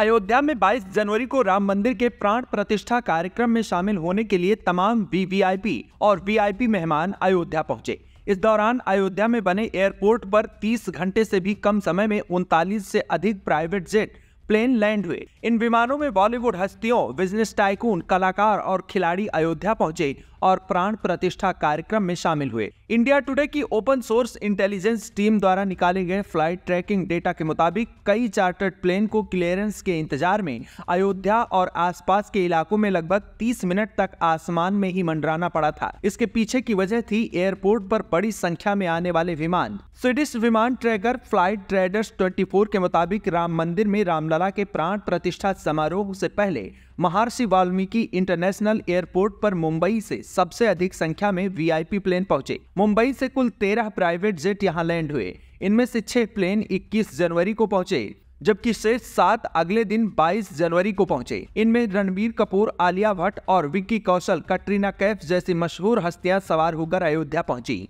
अयोध्या में 22 जनवरी को राम मंदिर के प्राण प्रतिष्ठा कार्यक्रम में शामिल होने के लिए तमाम वीवीआईपी और वीआईपी मेहमान अयोध्या पहुंचे इस दौरान अयोध्या में बने एयरपोर्ट पर 30 घंटे से भी कम समय में उनतालीस से अधिक प्राइवेट जेट प्लेन लैंड हुए इन विमानों में बॉलीवुड हस्तियों बिजनेस टाइकून कलाकार और खिलाड़ी अयोध्या पहुंचे और प्राण प्रतिष्ठा कार्यक्रम में शामिल हुए इंडिया टुडे की ओपन सोर्स इंटेलिजेंस टीम द्वारा निकाले गए फ्लाइट ट्रैकिंग डेटा के मुताबिक कई चार्टर्ड प्लेन को क्लियरेंस के इंतजार में अयोध्या और आसपास के इलाकों में लगभग 30 मिनट तक आसमान में ही मंडराना पड़ा था इसके पीछे की वजह थी एयरपोर्ट पर बड़ी संख्या में आने वाले विमान स्वीडिश विमान ट्रैकर फ्लाइट ट्रेडर्स ट्वेंटी के मुताबिक राम मंदिर में रामलला के प्राण प्रतिष्ठा समारोह से पहले महर्षि वाल्मीकि इंटरनेशनल एयरपोर्ट पर मुंबई से सबसे अधिक संख्या में वीआईपी प्लेन पहुंचे मुंबई से कुल तेरह प्राइवेट जेट यहाँ लैंड हुए इनमें से छह प्लेन 21 जनवरी को पहुंचे जबकि शेष सात अगले दिन 22 जनवरी को पहुंचे इनमें रणबीर कपूर आलिया भट्ट और विक्की कौशल कटरीना कैफ जैसी मशहूर हस्तियां सवार होकर अयोध्या पहुंची